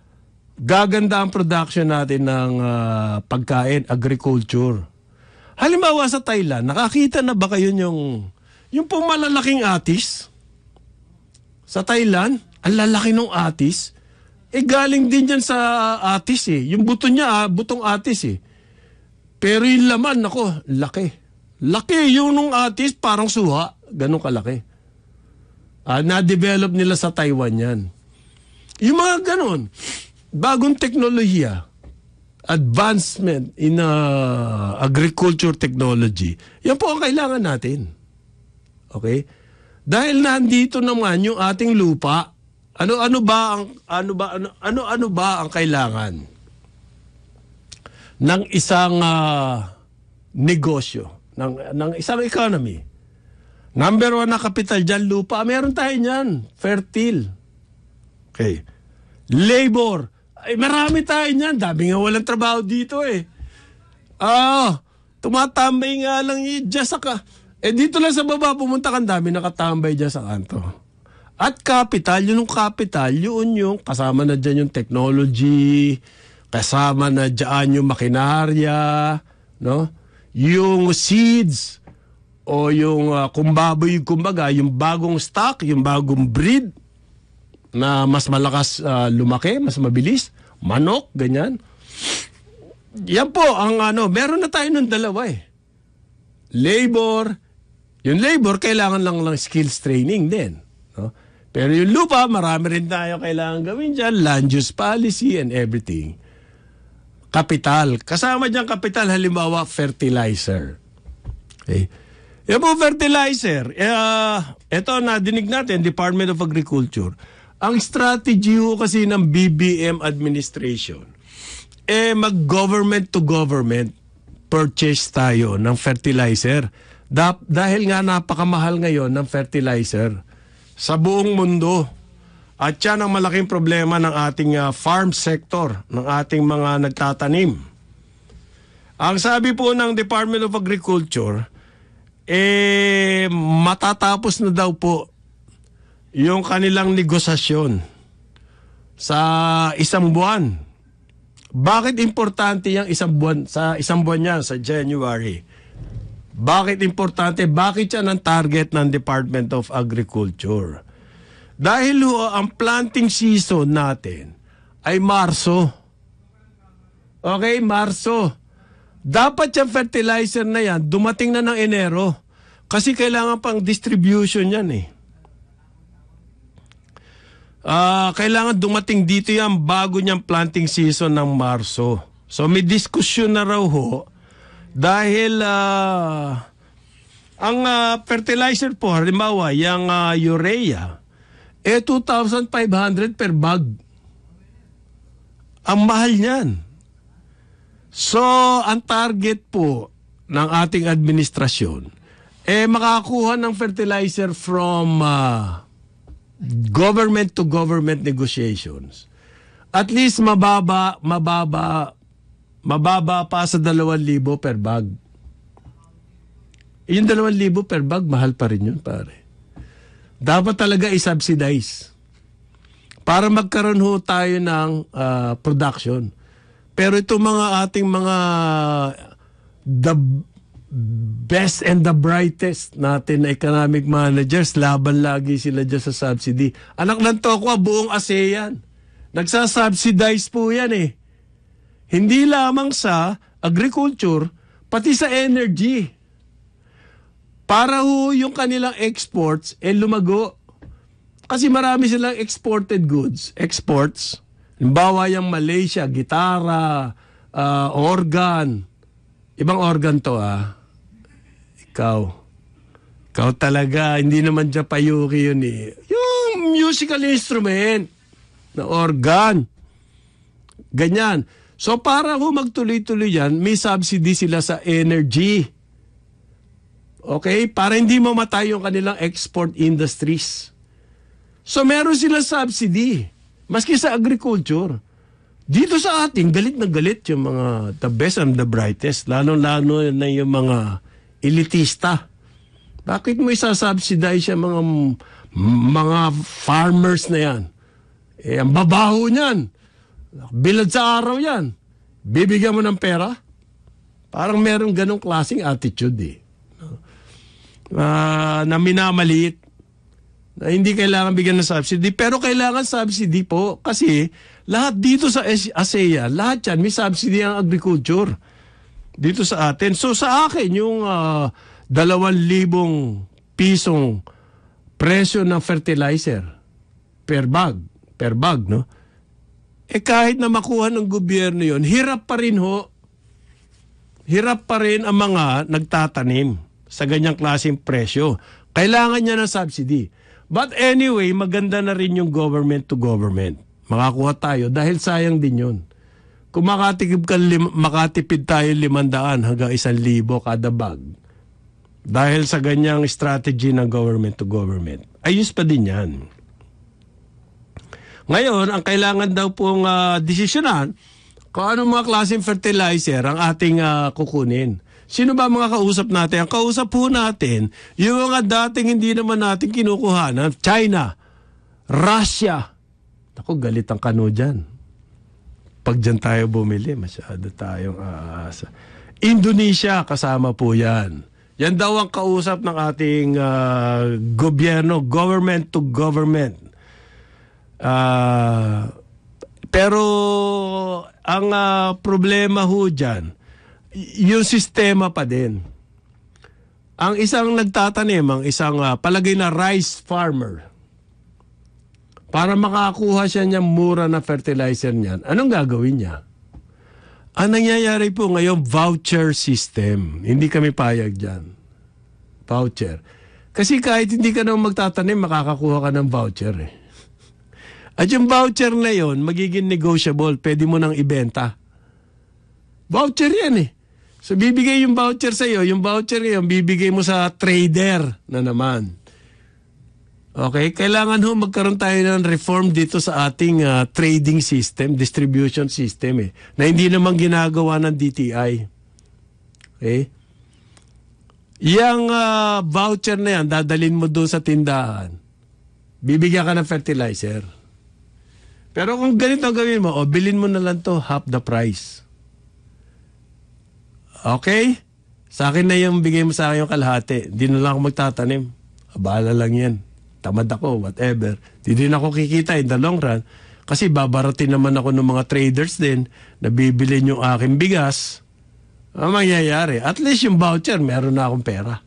Gaganda ang production natin ng uh, pagkain, agriculture. Halimbawa sa Thailand, nakakita na ba kayo yung yung pumalalaking atis? Sa Thailand, ang lalaki ng atis. Eh galing din yan sa atis eh. Yung buto niya, ah, butong atis eh. Pero yung laman, nako, laki. Laki yung nung artist, parang suha. Ganon kalaki. Ah, na-develop nila sa Taiwan yan. Yung mga ganun, bagong teknolohiya, advancement in uh, agriculture technology, yan po ang kailangan natin. Okay? Dahil nandito naman yung ating lupa, ano-ano ba ang ano ba ano ano, ano ba ang kailangan? ng isang uh, negosyo, ng, ng isang economy. Number one na kapital dyan, lupa. Meron tayo niyan. Fertile. Okay. Labor. Ay, marami tayo niyan. Dami nga walang trabaho dito eh. Ah, tumatambay nga lang eh, dyan sa ka... Eh, dito lang sa baba, pumunta kang dami nakatambay dyan sa kanto. At kapital, yun yung kapital, yun yung kasama na dyan yung technology, kasama na dyan yung makinarya, no? Yung seeds o yung uh, kumbaboy, kumbaga, yung bagong stock, yung bagong breed na mas malakas uh, lumaki, mas mabilis, manok, ganyan. Yan po ang ano, meron na tayo ng dalawa eh. Labor, yung labor kailangan lang lang skills training din, no? Pero yung lupa, marami rin tayo kailangan gawin dyan, land use policy and everything. Kapital. Kasama diyan kapital, halimbawa, fertilizer. Okay. Yung po fertilizer, uh, eh, ito na dinig natin, Department of Agriculture. Ang strategy ho kasi ng BBM administration, eh mag-government to government purchase tayo ng fertilizer. Da- dahil nga napakamahal ngayon ng fertilizer sa buong mundo. At yan ang malaking problema ng ating uh, farm sector, ng ating mga nagtatanim. Ang sabi po ng Department of Agriculture, eh matatapos na daw po yung kanilang negosasyon sa isang buwan. Bakit importante yung isang buwan sa isang buwan niya sa January? Bakit importante? Bakit yan ang target ng Department of Agriculture? Dahil ho, ang planting season natin ay Marso. Okay, Marso. Dapat yung fertilizer na yan, dumating na ng Enero. Kasi kailangan pang distribution yan eh. Uh, kailangan dumating dito yan bago niyang planting season ng Marso. So may diskusyon na raw ho dahil uh, ang uh, fertilizer po, halimbawa, yung uh, urea, eh 2,500 per bag. Ang mahal niyan. So, ang target po ng ating administrasyon, eh makakuha ng fertilizer from uh, government to government negotiations. At least mababa, mababa, mababa pa sa 2,000 per bag. Yung 2,000 per bag, mahal pa rin yun, pare dapat talaga i-subsidize para magkaroon ho tayo ng uh, production. Pero ito mga ating mga the best and the brightest natin na economic managers, laban lagi sila dyan sa subsidy. Anak ng Tokwa, buong ASEAN. Nagsasubsidize po yan eh. Hindi lamang sa agriculture, pati sa energy para ho yung kanilang exports eh lumago. Kasi marami silang exported goods, exports. Halimbawa yung Malaysia, gitara, uh, organ. Ibang organ to ah. Ikaw. Ikaw talaga, hindi naman siya payuki yun eh. Yung musical instrument na organ. Ganyan. So para ho magtuloy-tuloy yan, may subsidy sila sa energy Okay? Para hindi mamatay yung kanilang export industries. So meron sila subsidy. Maski sa agriculture. Dito sa atin, galit na galit yung mga the best and the brightest. Lalo-lalo na yung mga elitista. Bakit mo isasubsidize yung mga, mga farmers na yan? Eh, ang babaho niyan. Bilad sa araw yan. Bibigyan mo ng pera? Parang merong ganong klaseng attitude eh uh, na minamaliit na hindi kailangan bigyan ng subsidy. Pero kailangan subsidy po kasi lahat dito sa ASEA, lahat yan may subsidy ang agriculture dito sa atin. So sa akin, yung uh, ah, 2,000 pisong presyo ng fertilizer per bag, per bag, no? Eh kahit na makuha ng gobyerno yon hirap pa rin ho. Hirap pa rin ang mga nagtatanim sa ganyang klaseng presyo. Kailangan niya ng subsidy. But anyway, maganda na rin yung government to government. Makakuha tayo dahil sayang din yun. Kung makatipid, ka lim, makatipid tayo limandaan hanggang isang libo kada bag, dahil sa ganyang strategy ng government to government, ayos pa din yan. Ngayon, ang kailangan daw pong uh, desisyonan kung anong mga klaseng fertilizer ang ating uh, kukunin. Sino ba mga kausap natin? Ang kausap po natin, yung mga dating hindi naman natin kinukuhanan, China, Russia. Ako, galit ang kano dyan. Pag dyan tayo bumili, masyado tayong aasa. Ah, Indonesia, kasama po yan. Yan daw ang kausap ng ating uh, gobyerno, government to government. Uh, pero ang uh, problema ho dyan, yung sistema pa din. Ang isang nagtatanim, ang isang uh, palagay na rice farmer, para makakuha siya ng mura na fertilizer niyan, anong gagawin niya? Ang nangyayari po ngayon, voucher system. Hindi kami payag dyan. Voucher. Kasi kahit hindi ka nang magtatanim, makakakuha ka ng voucher eh. At yung voucher na yon magiging negotiable. Pwede mo nang ibenta. Voucher yan eh. So bibigay yung voucher sa iyo, yung voucher ngayon bibigay mo sa trader na naman. Okay, kailangan ho magkaroon tayo ng reform dito sa ating uh, trading system, distribution system eh, na hindi naman ginagawa ng DTI. Okay? Yang uh, voucher na yan, dadalin mo doon sa tindahan. Bibigyan ka ng fertilizer. Pero kung ganito ang gawin mo, oh, bilin mo na lang to half the price. Okay? Sa akin na yung bigay mo sa akin yung kalahati. Hindi na lang ako magtatanim. Bahala lang yan. Tamad ako, whatever. Di din ako kikita in the long run. Kasi babaratin naman ako ng mga traders din na bibili yung aking bigas. Ang mangyayari, at least yung voucher, meron na akong pera.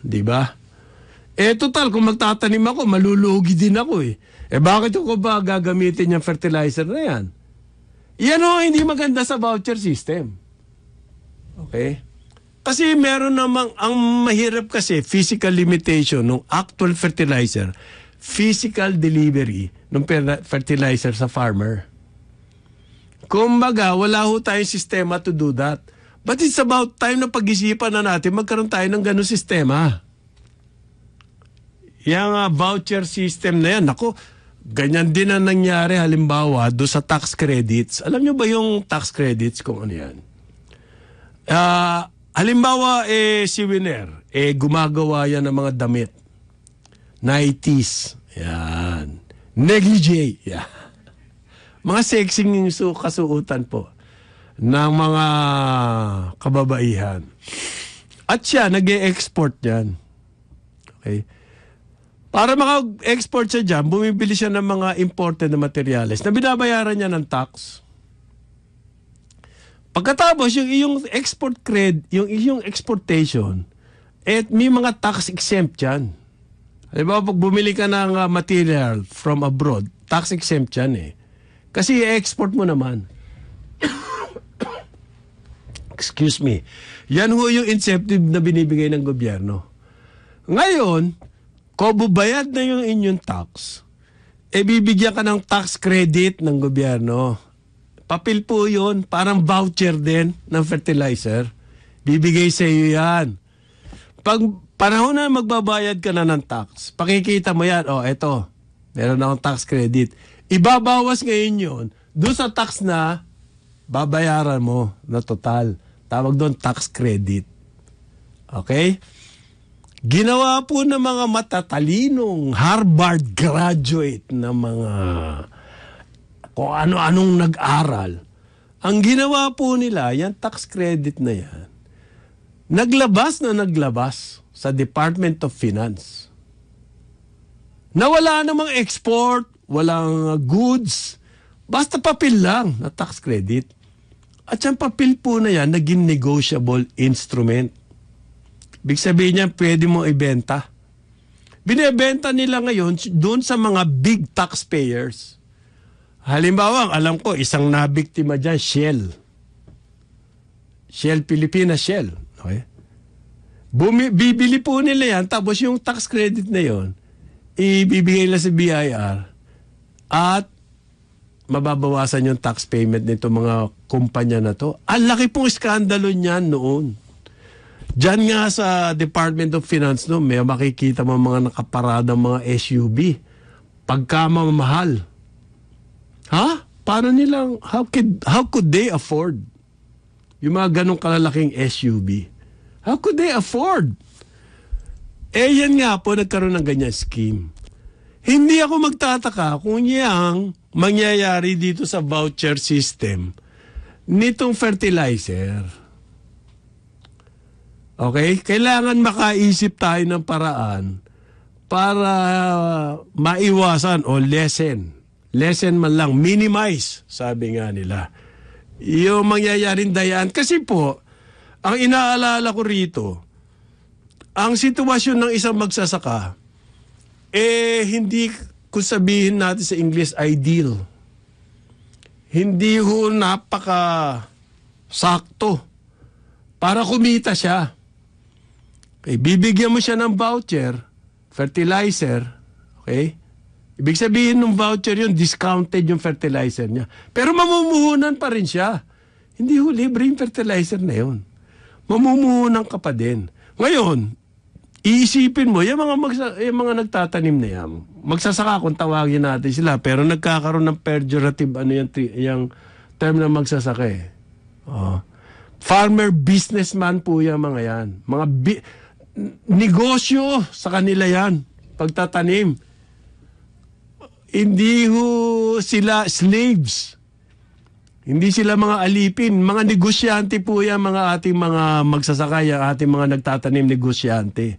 Di ba? Eh, total, kung magtatanim ako, malulugi din ako eh. Eh, bakit ko ba gagamitin yung fertilizer na yan? Yan o, hindi maganda sa voucher system. Okay? Eh? Kasi meron namang, ang mahirap kasi, physical limitation ng actual fertilizer, physical delivery ng fertilizer sa farmer. Kumbaga, wala ho tayong sistema to do that. But it's about time na pag-isipan na natin magkaroon tayo ng ganong sistema. Yang uh, ah, voucher system na yan, ako, ganyan din ang nangyari halimbawa do sa tax credits. Alam nyo ba yung tax credits kung ano yan? Uh, halimbawa, eh, si Winner, eh, gumagawa yan ng mga damit. 90s. Yan. Negligee. Yeah. *laughs* Mga sexing yung kasuotan po ng mga kababaihan. At siya, nag export yan. Okay? Para maka-export siya dyan, bumibili siya ng mga imported na materials na binabayaran niya ng tax. Pagkatapos, yung iyong export credit, yung iyong exportation, eh, may mga tax exempt yan. Halimbawa, pag bumili ka ng uh, material from abroad, tax exempt yan eh. Kasi export mo naman. *coughs* Excuse me. Yan ho yung incentive na binibigay ng gobyerno. Ngayon, kobo bayad na yung inyong tax, e eh, bibigyan ka ng tax credit ng gobyerno Papel po yun, parang voucher din ng fertilizer. Bibigay sa iyo yan. Pag panahon na magbabayad ka na ng tax, pakikita mo yan, oh, eto, meron na akong tax credit. Ibabawas ngayon yun doon sa tax na babayaran mo na total. Tawag doon tax credit. Okay? Ginawa po ng mga matatalinong Harvard graduate na mga o ano-anong nag-aral. Ang ginawa po nila, yan tax credit na yan, naglabas na naglabas sa Department of Finance. Nawala namang export, walang goods, basta papel lang na tax credit. At yung papel po na yan, naging negotiable instrument. Big sabihin niya, pwede mo ibenta. Binebenta nila ngayon doon sa mga big taxpayers. Halimbawa, alam ko, isang nabiktima dyan, Shell. Shell Pilipinas, Shell. Okay? Bumi, bibili po nila yan, tapos yung tax credit na yon, ibibigay nila sa BIR at mababawasan yung tax payment nito mga kumpanya na to. Ang laki pong iskandalo niyan noon. Diyan nga sa Department of Finance no, may makikita mo mga nakaparada mga SUV. Pagka Pagkamamahal Ha? Paano nilang, how could, how could they afford yung mga ganong kalalaking SUV? How could they afford? Eh yan nga po, nagkaroon ng ganyan scheme. Hindi ako magtataka kung yang mangyayari dito sa voucher system nitong fertilizer. Okay? Kailangan makaisip tayo ng paraan para maiwasan o lessen Lesson man lang, minimize, sabi nga nila. Yung mangyayaring dayaan. Kasi po, ang inaalala ko rito, ang sitwasyon ng isang magsasaka, eh hindi, kung sabihin natin sa English, ideal. Hindi ho napaka sakto para kumita siya. Okay, bibigyan mo siya ng voucher, fertilizer, okay? Ibig sabihin ng voucher yun, discounted yung fertilizer niya. Pero mamumuhunan pa rin siya. Hindi ho libre yung fertilizer na yun. Mamumuhunan ka pa din. Ngayon, iisipin mo, yung mga, magsa- yung mga nagtatanim na yan, magsasaka kung tawagin natin sila, pero nagkakaroon ng pejorative ano yung, yung term na magsasaka eh. Oh. Farmer businessman po yung mga yan. Mga bi- negosyo sa kanila yan. Pagtatanim hindi ho sila slaves. Hindi sila mga alipin. Mga negosyante po yan, mga ating mga magsasakay, ang ating mga nagtatanim negosyante.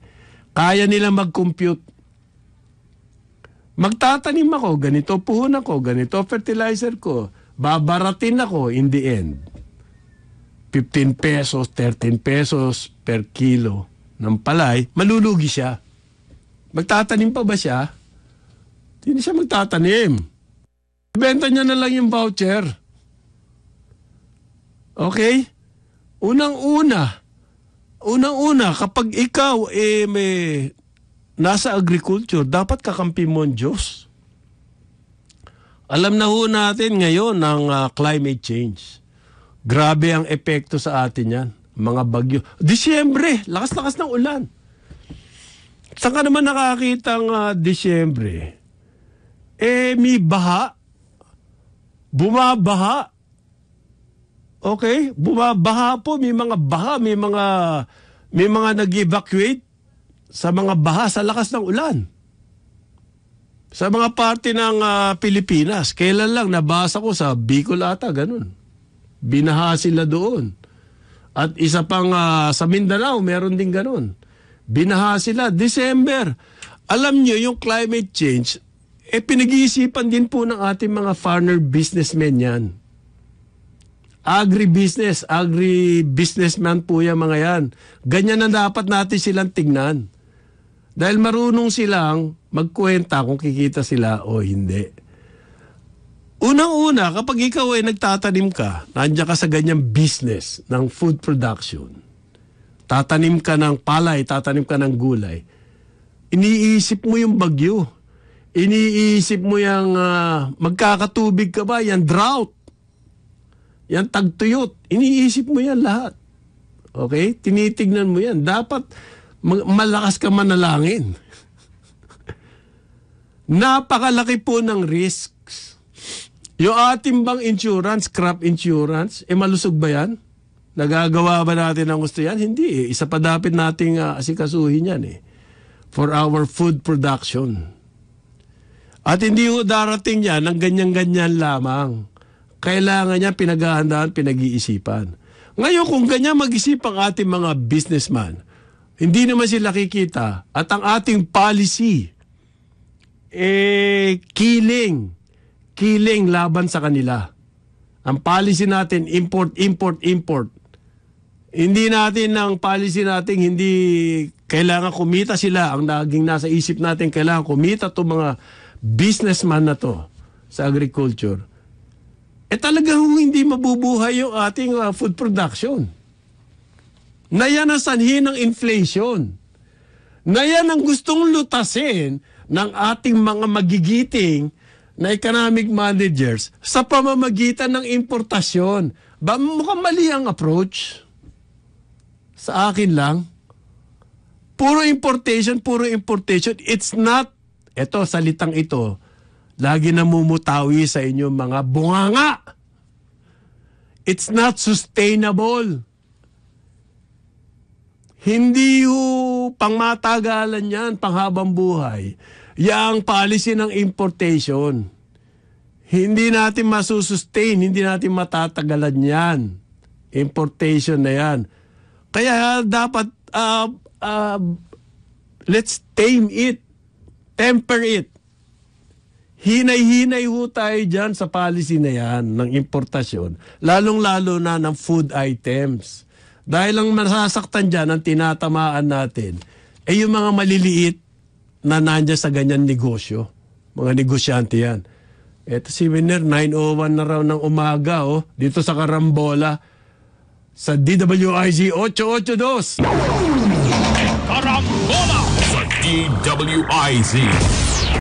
Kaya nila mag-compute. Magtatanim ako, ganito puhon ako, ganito fertilizer ko. Babaratin ako in the end. 15 pesos, 13 pesos per kilo ng palay, malulugi siya. Magtatanim pa ba siya? Hindi siya magtatanim. Benta niya na lang yung voucher. Okay? Unang-una, unang-una, kapag ikaw eh, may, nasa agriculture, dapat kakampi mo ang Diyos. Alam na ho natin ngayon ng uh, ah, climate change. Grabe ang epekto sa atin yan. Mga bagyo. Disyembre, lakas-lakas ng ulan. Saan ka naman nakakita ng uh, ah, Disyembre? eh may baha, bumabaha. Okay, bumabaha po, may mga baha, may mga may mga nag-evacuate sa mga baha sa lakas ng ulan. Sa mga parte ng uh, Pilipinas, kailan lang nabasa ko sa Bicol ata, ganun. Binaha sila doon. At isa pang uh, sa Mindanao, meron din ganun. Binaha sila, December. Alam nyo, yung climate change, eh pinag-iisipan din po ng ating mga farmer businessmen yan. Agri-business, agri-businessman po yan mga yan. Ganyan na dapat natin silang tingnan. Dahil marunong silang magkuwenta kung kikita sila o hindi. Unang-una, kapag ikaw ay nagtatanim ka, nandiyan ka sa ganyang business ng food production, tatanim ka ng palay, tatanim ka ng gulay, iniisip mo yung bagyo Iniisip mo yung uh, ah, magkakatubig ka ba, yung drought, yung tagtuyot. Iniisip mo yan lahat. Okay? Tinitignan mo yan. Dapat malakas ka manalangin. *laughs* Napakalaki po ng risks. Yung ating bang insurance, crop insurance, eh malusog ba yan? Nagagawa ba natin ang gusto yan? Hindi eh. Isa pa dapat nating uh, asikasuhin yan eh. For our food production. At hindi ho darating yan ng ganyan-ganyan lamang. Kailangan niya pinaghahandaan, pinag-iisipan. Ngayon, kung ganyan mag-isip ang ating mga businessman, hindi naman sila kikita at ang ating policy, eh, killing. Killing laban sa kanila. Ang policy natin, import, import, import. Hindi natin, ang policy natin, hindi kailangan kumita sila. Ang naging nasa isip natin, kailangan kumita itong mga businessman na to sa agriculture, eh talagang hindi mabubuhay yung ating uh, food production. Nayan ang sanhi ng inflation. Nayan ang gustong lutasin ng ating mga magigiting na economic managers sa pamamagitan ng importasyon. Ba, mukhang mali ang approach. Sa akin lang, puro importation, puro importation. It's not ito, salitang ito, lagi namumutawi sa inyong mga bunganga. It's not sustainable. Hindi ho pangmatagalan yan, panghabang buhay. Yang policy ng importation. Hindi natin masusustain, hindi natin matatagalan yan. Importation na yan. Kaya dapat uh, uh, let's tame it temper it. Hinay-hinay ho tayo dyan sa policy na yan ng importasyon, lalong-lalo na ng food items. Dahil lang masasaktan dyan, ang tinatamaan natin, ay eh yung mga maliliit na nandyan sa ganyan negosyo. Mga negosyante yan. Eto si Winner, 9.01 na raw ng umaga, oh, dito sa Karambola, sa DWIG 882. Karambola! DWIZ.